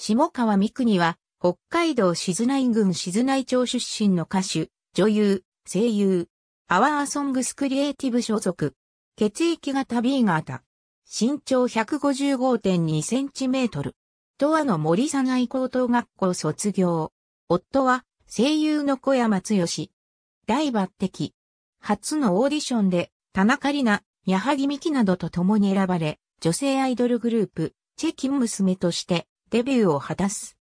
下川美久には、北海道静内郡静内町出身の歌手、女優、声優、アワーソングスクリエイティブ所属。血液型 B 型。身長155.2センチメートル。とアの森さない高等学校卒業。夫は声優の小山剛。大抜擢。初のオーディションで、田中里奈、矢作美希などと共に選ばれ、女性アイドルグループ、チェキン娘としてデビューを果たす。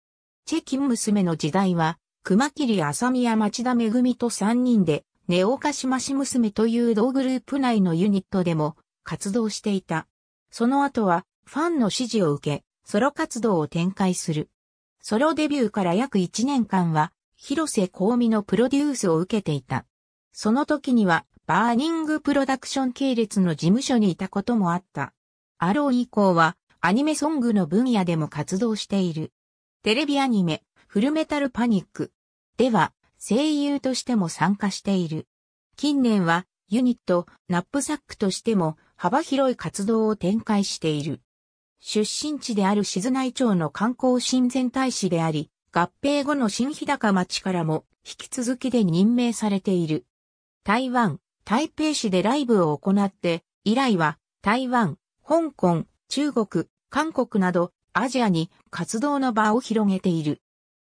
チェキン娘の時代は、熊切浅宮町田恵と3人で、ネオカシマシ娘という同グループ内のユニットでも活動していた。その後は、ファンの支持を受け、ソロ活動を展開する。ソロデビューから約1年間は、広瀬香美のプロデュースを受けていた。その時には、バーニングプロダクション系列の事務所にいたこともあった。アロー以降は、アニメソングの分野でも活動している。テレビアニメ、フルメタルパニックでは声優としても参加している。近年はユニット、ナップサックとしても幅広い活動を展開している。出身地である静内町の観光親善大使であり、合併後の新日高町からも引き続きで任命されている。台湾、台北市でライブを行って、以来は台湾、香港、中国、韓国などアジアに活動の場を広げている。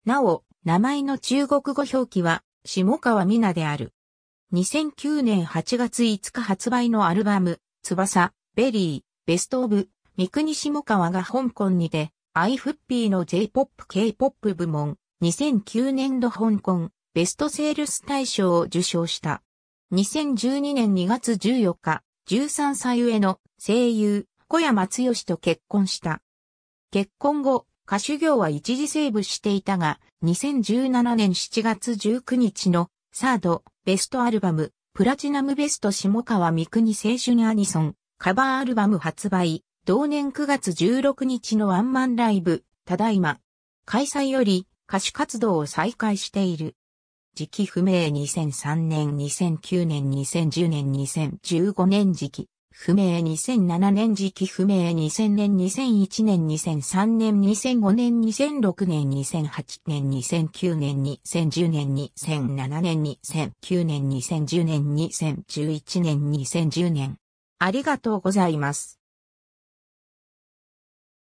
なお、名前の中国語表記は下川美奈である。2009年8月5日発売のアルバム、翼、ベリー、ベストオブ、三国下川が香港にて、アイフッピーの J-POP、K-POP 部門、2009年度香港、ベストセールス大賞を受賞した。2012年2月14日、13歳上の声優、小山剛と結婚した。結婚後、歌手業は一時セーブしていたが、2017年7月19日のサードベストアルバム、プラチナムベスト下川三国青春アニソン、カバーアルバム発売、同年9月16日のワンマンライブ、ただいま、開催より歌手活動を再開している。時期不明2003年、2009年、2010年、2015年時期。不明2007年時期不明2000年2001年2003年2005年2006年2008年2009年2010年2007年2009年2010年2011年2010年ありがとうございます。